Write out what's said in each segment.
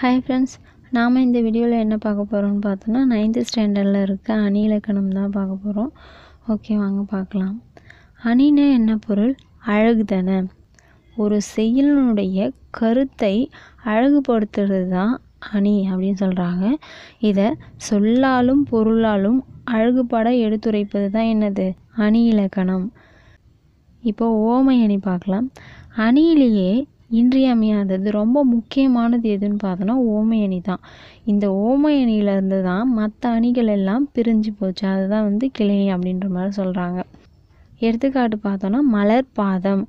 hi friends நாம் இந்த வீடியோவில் என்ன பார்க்க போகிறோம்னு பார்த்தோன்னா நைன்த்து ஸ்டாண்டர்டில் இருக்க அணி இலக்கணம் தான் பார்க்க போகிறோம் ஓகே வாங்க பார்க்கலாம் அணினா என்ன பொருள் அழகு தானே ஒரு செயலினுடைய கருத்தை அழகுபடுத்துறது தான் அணி அப்படின்னு சொல்கிறாங்க இதை சொல்லாலும் பொருளாலும் அழகுபட எடுத்துரைப்பது தான் என்னது அணி இலக்கணம் இப்போ ஓமை அணி பார்க்கலாம் அணியிலேயே இன்றியமையாதது ரொம்ப முக்கியமானது எதுன்னு பார்த்தோன்னா ஓமை அணி தான் இந்த ஓமை அணியிலேருந்து தான் மற்ற அணிகள் எல்லாம் பிரிஞ்சு போச்சு அதுதான் வந்து கிளை அப்படின்ற மாதிரி சொல்கிறாங்க எடுத்துக்காட்டு பார்த்தோன்னா மலர் பாதம்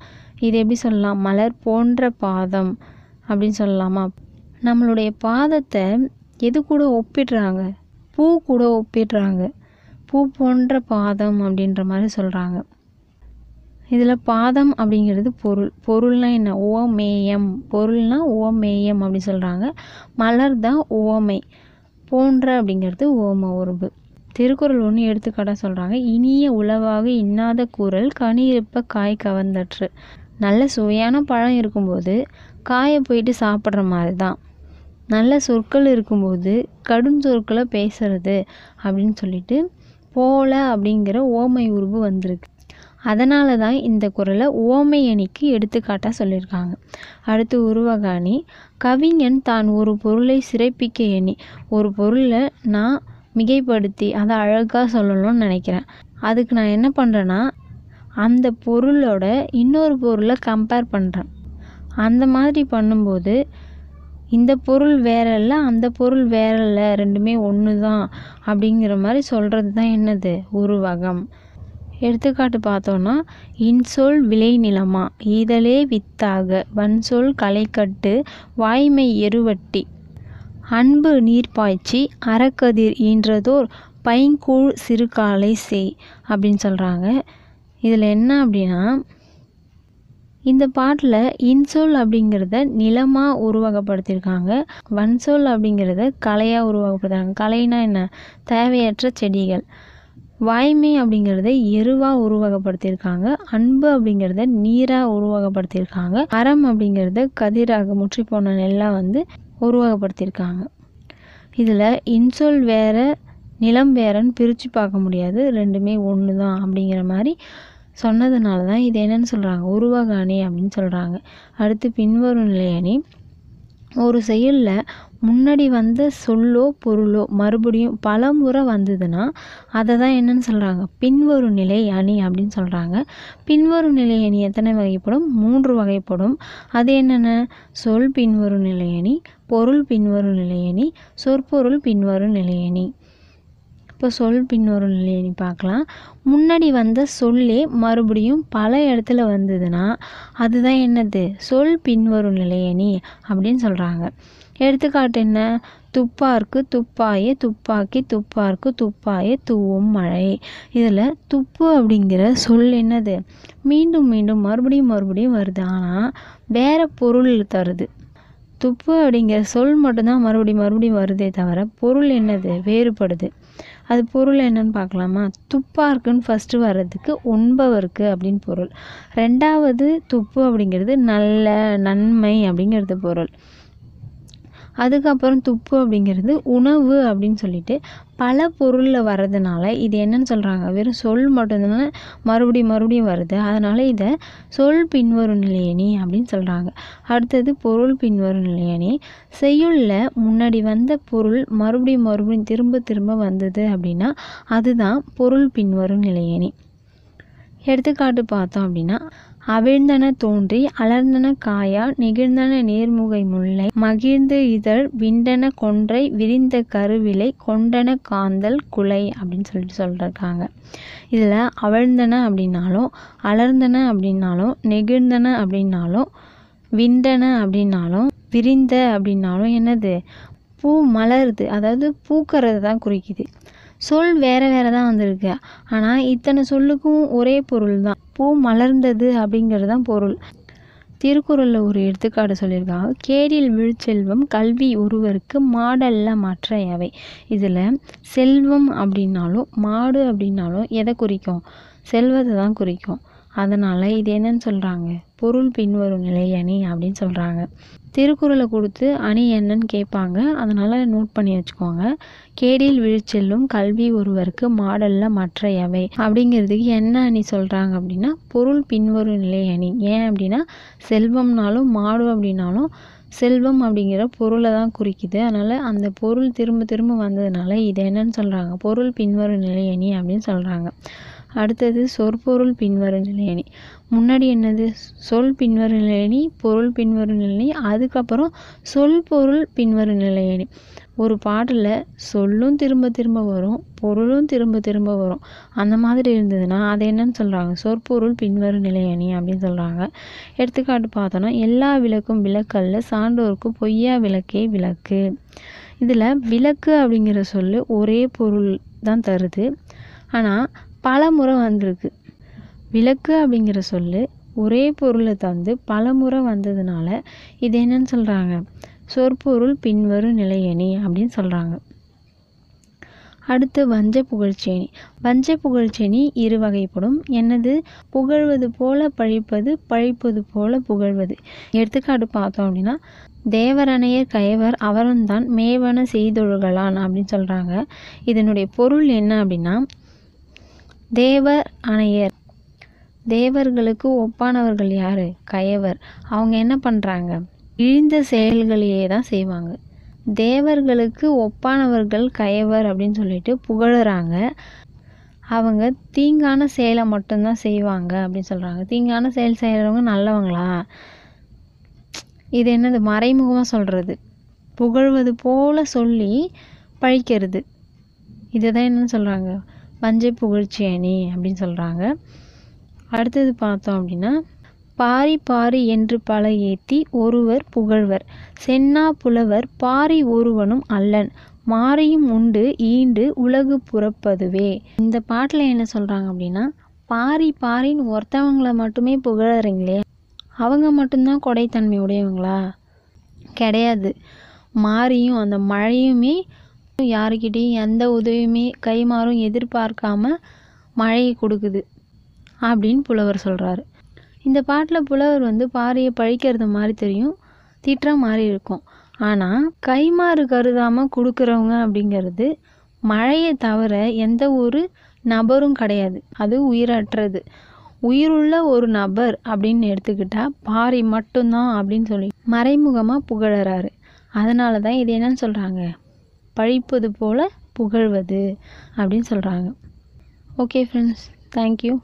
இது எப்படி சொல்லலாம் மலர் போன்ற பாதம் அப்படின்னு சொல்லலாமா நம்மளுடைய பாதத்தை எது கூட ஒப்பிடுறாங்க பூ கூட ஒப்பிடுறாங்க பூ போன்ற பாதம் அப்படின்ற மாதிரி சொல்கிறாங்க இதில் பாதம் அப்படிங்கிறது பொருள் பொருள்னால் என்ன ஓமேயம் பொருள்னால் ஓமேயம் அப்படின்னு சொல்கிறாங்க மலர் தான் ஓமை போன்ற அப்படிங்கிறது ஓம உருவு திருக்குறள் ஒன்று எடுத்துக்காட்டாக சொல்கிறாங்க இனிய உளவாக இன்னாத குரல் கனி இருப்ப காய் கவர்ந்தற்று நல்ல சுவையான பழம் இருக்கும்போது காயை போயிட்டு சாப்பிட்ற மாதிரி தான் நல்ல சொற்கள் இருக்கும்போது கடும் சொற்களை பேசுறது அப்படின்னு சொல்லிட்டு போல அப்படிங்கிற ஓமை உருவு வந்திருக்கு அதனால தான் இந்த குரலை ஓமை அணிக்கு எடுத்துக்காட்டாக சொல்லியிருக்காங்க அடுத்து உருவக அணி கவிஞன் தான் ஒரு பொருளை சிறப்பிக்க எண்ணி ஒரு பொருளை நான் மிகைப்படுத்தி அதை அழகாக சொல்லணும்னு நினைக்கிறேன் அதுக்கு நான் என்ன பண்ணுறேன்னா அந்த பொருளோட இன்னொரு பொருளை கம்பேர் பண்ணுறேன் அந்த மாதிரி பண்ணும்போது இந்த பொருள் வேற இல்லை அந்த பொருள் வேற இல்லை ரெண்டுமே ஒன்று தான் அப்படிங்கிற மாதிரி சொல்கிறது தான் என்னது உருவகம் எடுத்துக்காட்டு பார்த்தோன்னா இன்சொல் நிலமா ஈதலே வித்தாக வன்சொல் களைக்கட்டு வாய்மை எருவட்டி அன்பு நீர்ப்பாய்ச்சி அறக்கதிர் ஈன்றதோர் பைங்கூழ் சிறுகாலை செய் அப்படின்னு சொல்கிறாங்க இதில் என்ன அப்படின்னா இந்த பாட்டில் இன்சொல் அப்படிங்கிறத நிலமாக உருவகப்படுத்தியிருக்காங்க வன்சொல் அப்படிங்கிறத கலையாக உருவாக்கப்படுத்துகிறாங்க கலைனா என்ன தேவையற்ற செடிகள் வாய்மை அப்படிங்கிறத எருவாக உருவகப்படுத்தியிருக்காங்க அன்பு அப்படிங்கிறத நீராக உருவகப்படுத்தியிருக்காங்க அறம் அப்படிங்கிறத கதிராக முற்றி போன நெல்லாம் வந்து உருவகப்படுத்தியிருக்காங்க இதில் இன்சொல் வேற நிலம் வேறன்னு பிரித்து பார்க்க முடியாது ரெண்டுமே ஒன்று தான் அப்படிங்கிற மாதிரி சொன்னதுனால தான் இது என்னென்னு சொல்கிறாங்க உருவக அணி அப்படின்னு சொல்கிறாங்க அடுத்து பின்வரும் நிலையணி ஒரு செயலில் முன்னாடி வந்த சொல்லோ பொருளோ மறுபடியும் பல முறை வந்ததுன்னா அதை தான் என்னன்னு சொல்கிறாங்க பின்வரும் நிலை அணி அப்படின்னு சொல்கிறாங்க பின்வரும் நிலை அணி எத்தனை வகைப்படும் மூன்று வகைப்படும் அது என்னென்ன சொல் பின்வரும் நிலை அணி பொருள் பின்வரும் நிலையணி சொற்பொருள் பின்வரும் நிலையணி இப்போ சொல் பின்வரும் நீ பார்க்கலாம் முன்னாடி வந்த சொல்லே மறுபடியும் பல இடத்துல வந்ததுன்னா அதுதான் என்னது சொல் பின்வரும் நிலையணி அப்படின்னு சொல்கிறாங்க எடுத்துக்காட்டு என்ன துப்பாருக்கு துப்பாயே துப்பாக்கி துப்பாருக்கு துப்பாயே தூவும் மழை இதில் துப்பு அப்படிங்கிற சொல் என்னது மீண்டும் மீண்டும் மறுபடியும் மறுபடியும் வருது ஆனால் வேறு பொருள் தருது துப்பு அப்படிங்கிற சொல் மட்டும்தான் மறுபடியும் மறுபடியும் வருதே தவிர பொருள் என்னது வேறுபடுது அது பொருள் என்னன்னு பார்க்கலாமா துப்பார்க்குன்னு ஃபஸ்ட்டு வர்றதுக்கு ஒன்பவர்க்கு அப்படின்னு பொருள் ரெண்டாவது துப்பு அப்படிங்கிறது நல்ல நன்மை அப்படிங்கிறது பொருள் அதுக்கப்புறம் துப்பு அப்படிங்கிறது உணவு அப்படின்னு சொல்லிட்டு பல பொருளில் வர்றதுனால இது என்னன்னு சொல்கிறாங்க வெறும் சொல் மட்டும்தானே மறுபடியும் மறுபடியும் வருது அதனால் இதை சொல் பின்வரும் நிலையணி அப்படின்னு சொல்கிறாங்க அடுத்தது பொருள் பின்வரும் நிலையணி செய்யுள்ள முன்னாடி வந்த பொருள் மறுபடியும் மறுபடியும் திரும்ப திரும்ப வந்தது அப்படின்னா அதுதான் பொருள் பின்வரும் நிலையணி எடுத்துக்காட்டு பார்த்தோம் அப்படின்னா அவிழ்ந்தன தோன்றி அலர்ந்தன காயா நெகிழ்ந்தன நேர்முகை முல்லை மகிழ்ந்த இதழ் விண்டன கொன்றை விரிந்த கருவிலை கொண்டன காந்தல் குலை அப்படின்னு சொல்லிட்டு சொல்றாங்க இதில் அவிழ்ந்தன அப்படின்னாலும் அலர்ந்தன அப்படின்னாலும் நெகிழ்ந்தன அப்படின்னாலும் விண்டன அப்படின்னாலும் விரிந்த அப்படின்னாலும் என்னது பூ மலருது அதாவது பூக்கிறது தான் குறிக்குது சொல் வேறு வேறு தான் வந்திருக்கு ஆனால் இத்தனை சொல்லுக்கும் ஒரே பொருள் தான் பூ மலர்ந்தது அப்படிங்கிறது தான் பொருள் திருக்குறளில் ஒரு எடுத்துக்காடு சொல்லியிருக்காங்க கேடில் விழுச்செல்வம் கல்வி ஒருவருக்கு மாடல்ல மற்ற எவை இதில் செல்வம் அப்படின்னாலும் மாடு அப்படின்னாலும் எதை குறிக்கும் செல்வத்தை தான் குறிக்கும் அதனால் இது என்னன்னு சொல்கிறாங்க பொருள் பின்வரும் நிலை அணி அப்படின்னு சொல்கிறாங்க திருக்குறளை கொடுத்து அணி என்னன்னு கேட்பாங்க அதனால் நோட் பண்ணி வச்சுக்கோங்க கேடில் விழிச்செல்லும் கல்வி ஒருவருக்கு மாடலில் மற்ற எவை அப்படிங்கிறதுக்கு என்ன அணி சொல்கிறாங்க அப்படின்னா பொருள் பின்வரும் நிலை அணி ஏன் அப்படின்னா செல்வம்னாலும் மாடு அப்படின்னாலும் செல்வம் அப்படிங்கிற பொருளை தான் குறிக்குது அதனால் அந்த பொருள் திரும்ப திரும்ப வந்ததுனால இது என்னன்னு சொல்கிறாங்க பொருள் பின்வரும் நிலை அணி அப்படின்னு சொல்கிறாங்க அடுத்தது சொற்பொருள் பின்வரும் நிலையணி முன்னாடி என்னது சொல் பின்வரும் நிலையணி பொருள் பின்வரும் நிலையணி அதுக்கப்புறம் சொல் பொருள் பின்வரும் நிலையணி ஒரு பாட்டில் சொல்லும் திரும்ப திரும்ப வரும் பொருளும் திரும்ப திரும்ப வரும் அந்த மாதிரி இருந்ததுன்னா அது என்னன்னு சொல்கிறாங்க சொற்பொருள் பின்வரும் நிலையணி அப்படின்னு சொல்கிறாங்க எடுத்துக்காட்டு பார்த்தோன்னா எல்லா விளக்கும் விளக்கல்ல சான்றோருக்கு பொய்யா விளக்கே விளக்கு இதில் விளக்கு அப்படிங்கிற சொல் ஒரே பொருள் தான் தருது ஆனால் பல முறை வந்திருக்கு விளக்கு அப்படிங்கிற சொல் ஒரே பொருளை தந்து பல முறை வந்ததுனால இது என்னன்னு சொல்கிறாங்க சொற்பொருள் பின்வரும் நிலையணி அப்படின்னு சொல்கிறாங்க அடுத்து வஞ்ச புகழ்ச்சேனி வஞ்ச புகழ்ச்சேனி இரு வகைப்படும் என்னது புகழ்வது போல பழிப்பது பழிப்பது போல புகழ்வது எடுத்துக்காட்டு பார்த்தோம் அப்படின்னா தேவரணையர் கயவர் அவரும்தான் மேவன செய்தொழுகலான் அப்படின்னு சொல்கிறாங்க இதனுடைய பொருள் என்ன அப்படின்னா தேவர் அணையர் தேவர்களுக்கு ஒப்பானவர்கள் யார் கயவர் அவங்க என்ன பண்ணுறாங்க இழிந்த செயல்களையே தான் செய்வாங்க தேவர்களுக்கு ஒப்பானவர்கள் கயவர் அப்படின்னு சொல்லிட்டு புகழுறாங்க அவங்க தீங்கான செயலை மட்டும்தான் செய்வாங்க அப்படின்னு சொல்கிறாங்க தீங்கான செயல் செய்கிறவங்க நல்லவங்களா இது என்னது மறைமுகமாக சொல்கிறது புகழ்வது போல் சொல்லி பழிக்கிறது இதை தான் என்னன்னு சொல்கிறாங்க பஞ்சை புகழ்ச்சி அணி அப்படின்னு சொல்கிறாங்க அடுத்தது பார்த்தோம் அப்படின்னா பாரி பாரி என்று பல ஏத்தி ஒருவர் புகழ்வர் சென்னா புலவர் பாரி ஒருவனும் அல்லன் மாறியும் உண்டு ஈண்டு உலகு புறப்பதுவே இந்த பாட்டில் என்ன சொல்கிறாங்க அப்படின்னா பாரி பாரின்னு ஒருத்தவங்களை மட்டுமே புகழறீங்களே அவங்க மட்டும்தான் கொடைத்தன்மை உடையவங்களா கிடையாது மாறியும் அந்த மழையுமே யாருக்கிட்டேயும் எந்த உதவியுமே கைமாறும் எதிர்பார்க்காம மழையை கொடுக்குது அப்படின்னு புலவர் சொல்கிறாரு இந்த பாட்டில் புலவர் வந்து பாறையை பழிக்கிறது மாதிரி தெரியும் திட்டுற மாதிரி இருக்கும் ஆனால் கைமாறு கருதாமல் கொடுக்குறவங்க அப்படிங்கிறது மழையை தவிர எந்த ஒரு நபரும் கிடையாது அது உயிரற்றது உயிருள்ள ஒரு நபர் அப்படின்னு எடுத்துக்கிட்டால் பாரி மட்டும்தான் அப்படின்னு சொல்லி மறைமுகமாக புகழறாரு அதனால தான் இது என்னன்னு சொல்கிறாங்க பழிப்பது போல புகழ்வது அப்படின்னு சொல்கிறாங்க ஓகே ஃப்ரெண்ட்ஸ் தேங்க்யூ